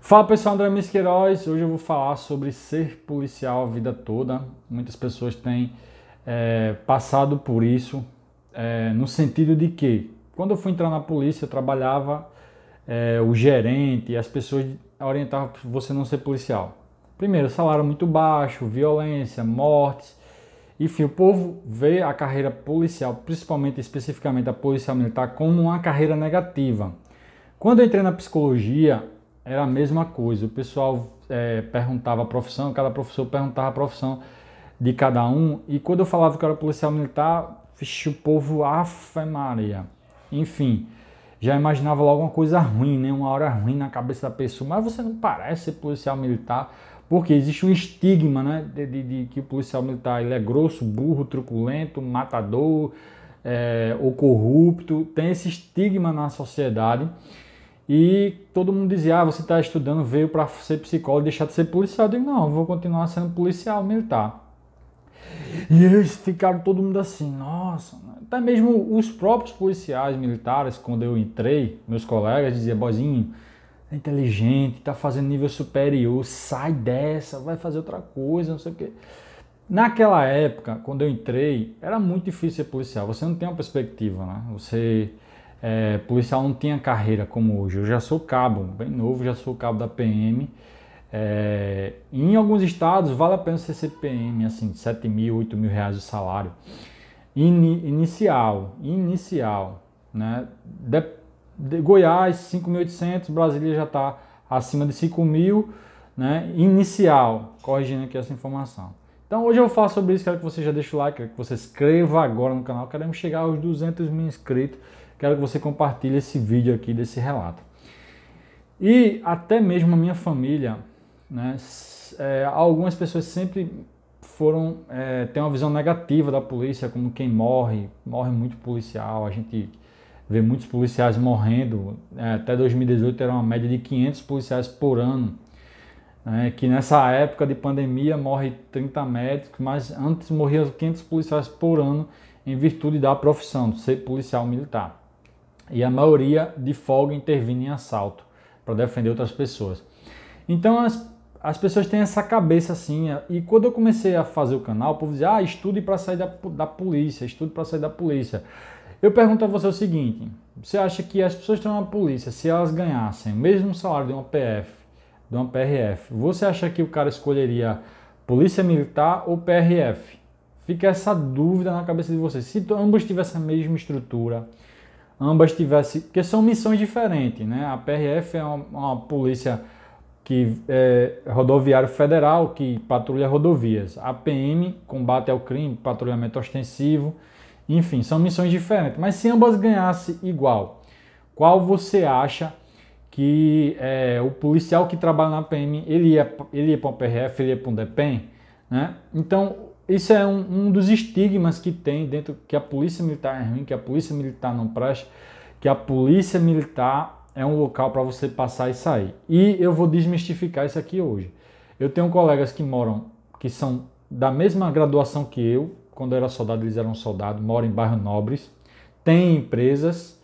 Fala pessoal, André Misqueiroz. Hoje eu vou falar sobre ser policial a vida toda. Muitas pessoas têm é, passado por isso, é, no sentido de que, quando eu fui entrar na polícia, eu trabalhava é, o gerente e as pessoas orientavam para você não ser policial. Primeiro, salário muito baixo, violência, mortes. Enfim, o povo vê a carreira policial, principalmente especificamente a polícia militar, como uma carreira negativa. Quando eu entrei na psicologia, era a mesma coisa. O pessoal é, perguntava a profissão, cada professor perguntava a profissão de cada um. E quando eu falava que eu era policial militar, vixe, o povo, afe Maria. Enfim, já imaginava logo uma coisa ruim, né? Uma hora ruim na cabeça da pessoa. Mas você não parece ser policial militar, porque existe um estigma, né? De, de, de que o policial militar ele é grosso, burro, truculento, matador, é, ou corrupto. Tem esse estigma na sociedade. E todo mundo dizia: ah, você está estudando, veio para ser psicólogo, deixar de ser policial. Eu digo: não, vou continuar sendo policial militar. E eles ficaram todo mundo assim, nossa. Né? Até mesmo os próprios policiais militares, quando eu entrei, meus colegas diziam: bozinho, é inteligente, está fazendo nível superior, sai dessa, vai fazer outra coisa, não sei o quê. Naquela época, quando eu entrei, era muito difícil ser policial. Você não tem uma perspectiva, né? Você é, policial não tinha carreira como hoje. Eu já sou cabo, bem novo, já sou cabo da PM. É, em alguns estados vale a pena ser CPM, assim, 7 mil, 8 mil reais de salário. In, inicial, inicial, né? De, de Goiás, 5.800, Brasília já está acima de 5 mil, né? Inicial, corrigindo aqui essa informação. Então hoje eu vou falar sobre isso, quero que você já deixe o like, quero que você inscreva agora no canal, queremos chegar aos 200 mil inscritos, quero que você compartilhe esse vídeo aqui, desse relato. E até mesmo a minha família, né, é, algumas pessoas sempre foram, é, têm uma visão negativa da polícia, como quem morre, morre muito policial, a gente vê muitos policiais morrendo, é, até 2018 era uma média de 500 policiais por ano, é, que nessa época de pandemia morre 30 médicos, mas antes morriam 500 policiais por ano em virtude da profissão, de ser policial militar. E a maioria de folga intervindo em assalto para defender outras pessoas. Então as, as pessoas têm essa cabeça assim. E quando eu comecei a fazer o canal, o povo dizia: ah, estude para sair da, da polícia, estude para sair da polícia. Eu pergunto a você o seguinte: você acha que as pessoas que estão na polícia, se elas ganhassem o mesmo salário de uma PF, de uma PRF. Você acha que o cara escolheria Polícia Militar ou PRF? Fica essa dúvida na cabeça de você. Se ambas tivessem a mesma estrutura, ambas tivessem. Porque são missões diferentes, né? A PRF é uma, uma polícia que é rodoviário federal que patrulha rodovias. A PM, combate ao crime, patrulhamento ostensivo. Enfim, são missões diferentes. Mas se ambas ganhassem igual, qual você acha que é, o policial que trabalha na PM, ele ia, é, ele ia é para o PRF, ele ia é para um DEPEN, né? Então, isso é um, um, dos estigmas que tem dentro, que a polícia militar é ruim, que a polícia militar não presta, que a polícia militar é um local para você passar e sair. E eu vou desmistificar isso aqui hoje. Eu tenho colegas que moram, que são da mesma graduação que eu, quando eu era soldado eles eram soldados, moram em bairro nobres, têm empresas,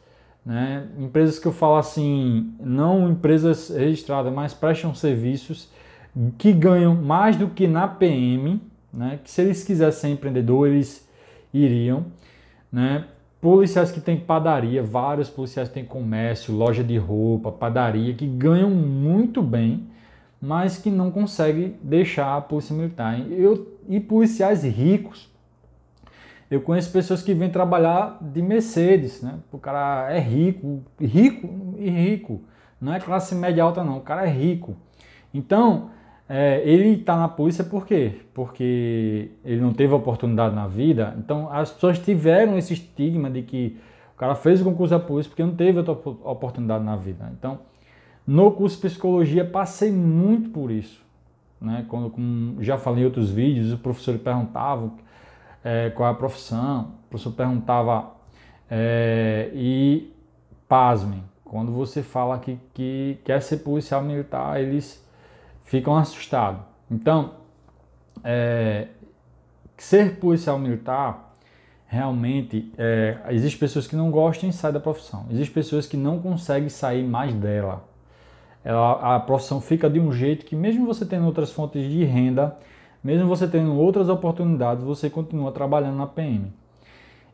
né? Empresas que eu falo assim, não empresas registradas, mas prestam serviços que ganham mais do que na PM, né? que se eles quisessem ser empreendedor, eles iriam. Né? Policiais que têm padaria, vários policiais têm comércio, loja de roupa, padaria, que ganham muito bem, mas que não conseguem deixar a polícia militar. Eu, e policiais ricos, eu conheço pessoas que vêm trabalhar de Mercedes, né? O cara é rico, rico e rico. Não é classe média alta, não. O cara é rico. Então, é, ele está na polícia por quê? Porque ele não teve oportunidade na vida. Então, as pessoas tiveram esse estigma de que o cara fez o concurso da polícia porque não teve outra oportunidade na vida. Então, no curso de psicologia, passei muito por isso. Né? Quando, como já falei em outros vídeos, o professor perguntava é, qual é a profissão, o professor perguntava, é, e pasmem, quando você fala que, que quer ser policial militar, eles ficam assustados. Então, é, ser policial militar realmente é, existe pessoas que não gostam e saem da profissão. Existem pessoas que não conseguem sair mais dela. Ela, a profissão fica de um jeito que mesmo você tendo outras fontes de renda, mesmo você tendo outras oportunidades, você continua trabalhando na PM.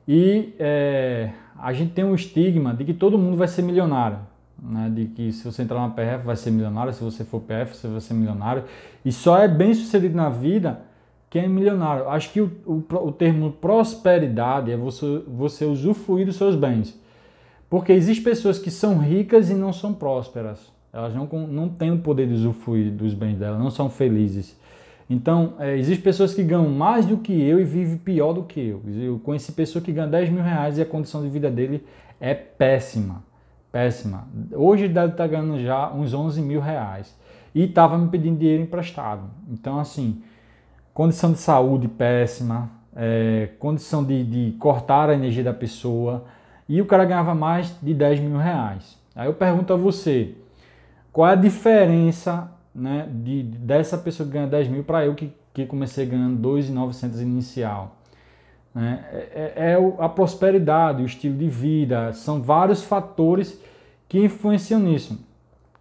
E é, a gente tem um estigma de que todo mundo vai ser milionário. Né? De que se você entrar na PF vai ser milionário, se você for PF você vai ser milionário. E só é bem sucedido na vida quem é milionário. Acho que o, o, o termo prosperidade é você, você usufruir dos seus bens. Porque existem pessoas que são ricas e não são prósperas. Elas não, não têm o poder de usufruir dos bens delas, não são felizes. Então, é, existem pessoas que ganham mais do que eu e vivem pior do que eu. Eu conheci pessoa que ganha 10 mil reais e a condição de vida dele é péssima. Péssima. Hoje ele deve estar tá ganhando já uns 11 mil reais. E estava me pedindo dinheiro emprestado. Então, assim, condição de saúde péssima, é, condição de, de cortar a energia da pessoa. E o cara ganhava mais de 10 mil reais. Aí eu pergunto a você, qual é a diferença né, de, dessa pessoa que ganha 10 mil para eu que, que comecei ganhando 2.900 inicial. Né? É, é, é, a prosperidade, o estilo de vida, são vários fatores que influenciam nisso.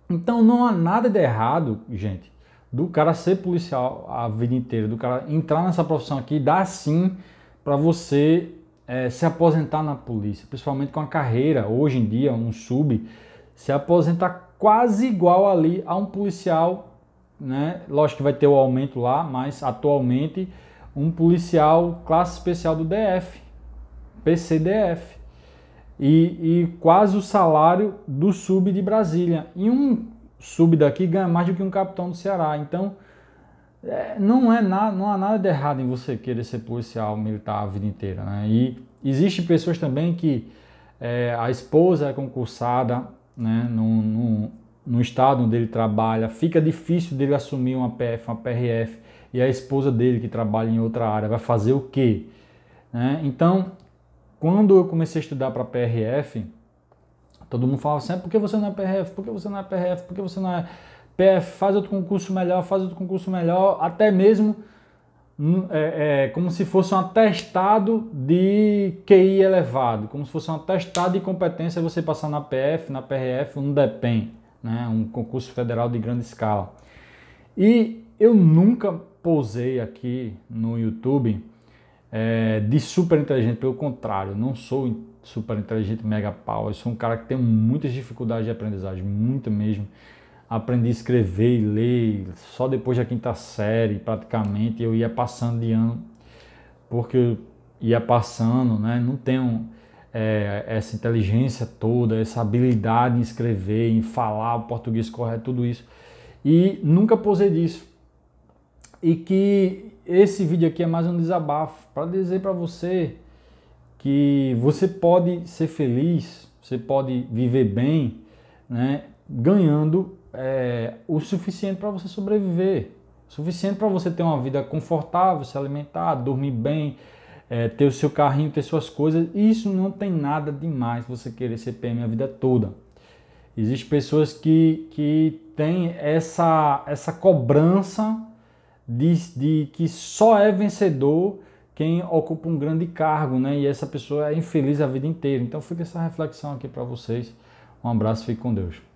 Então não há nada de errado, gente, do cara ser policial a vida inteira, do cara entrar nessa profissão aqui, dá sim para você é, se aposentar na polícia, principalmente com a carreira, hoje em dia, um sub, se aposentar quase igual ali a um policial, né? Lógico que vai ter o aumento lá, mas atualmente um policial classe especial do DF, PCDF. E, e quase o salário do sub de Brasília. E um sub daqui ganha mais do que um capitão do Ceará. Então, é, não, é na, não há nada de errado em você querer ser policial militar a vida inteira. Né? E existem pessoas também que é, a esposa é concursada, né, no, no, no estado onde ele trabalha, fica difícil dele assumir uma PF, uma PRF, e a esposa dele que trabalha em outra área vai fazer o quê? Né? Então, quando eu comecei a estudar para PRF, todo mundo falava sempre, assim, ah, por que você não é PRF? Por que você não é PRF? Por que você não é PF? Faz outro concurso melhor, faz outro concurso melhor, até mesmo Hum, é, é, como se fosse um atestado de QI elevado, como se fosse um atestado de competência você passar na PF, na PRF, um DEPEN, né, um concurso federal de grande escala. E eu nunca pusei aqui no YouTube é, de super inteligente, pelo contrário, não sou super inteligente mega pau, eu sou um cara que tem muitas dificuldades de aprendizagem, muito mesmo aprendi a escrever e ler só depois da quinta série, praticamente. Eu ia passando de ano, porque eu ia passando, né? Não tenho é, essa inteligência toda, essa habilidade em escrever, em falar o português correto, tudo isso. E nunca posei disso. E que esse vídeo aqui é mais um desabafo para dizer para você que você pode ser feliz, você pode viver bem, né? ganhando é, o suficiente para você sobreviver, suficiente para você ter uma vida confortável, se alimentar, dormir bem, é, ter o seu carrinho, ter suas coisas. Isso não tem nada demais você querer ser PM a vida toda. Existem pessoas que, que têm essa, essa cobrança de, de que só é vencedor quem ocupa um grande cargo, né? E essa pessoa é infeliz a vida inteira. Então fica essa reflexão aqui para vocês. Um abraço, fique com Deus.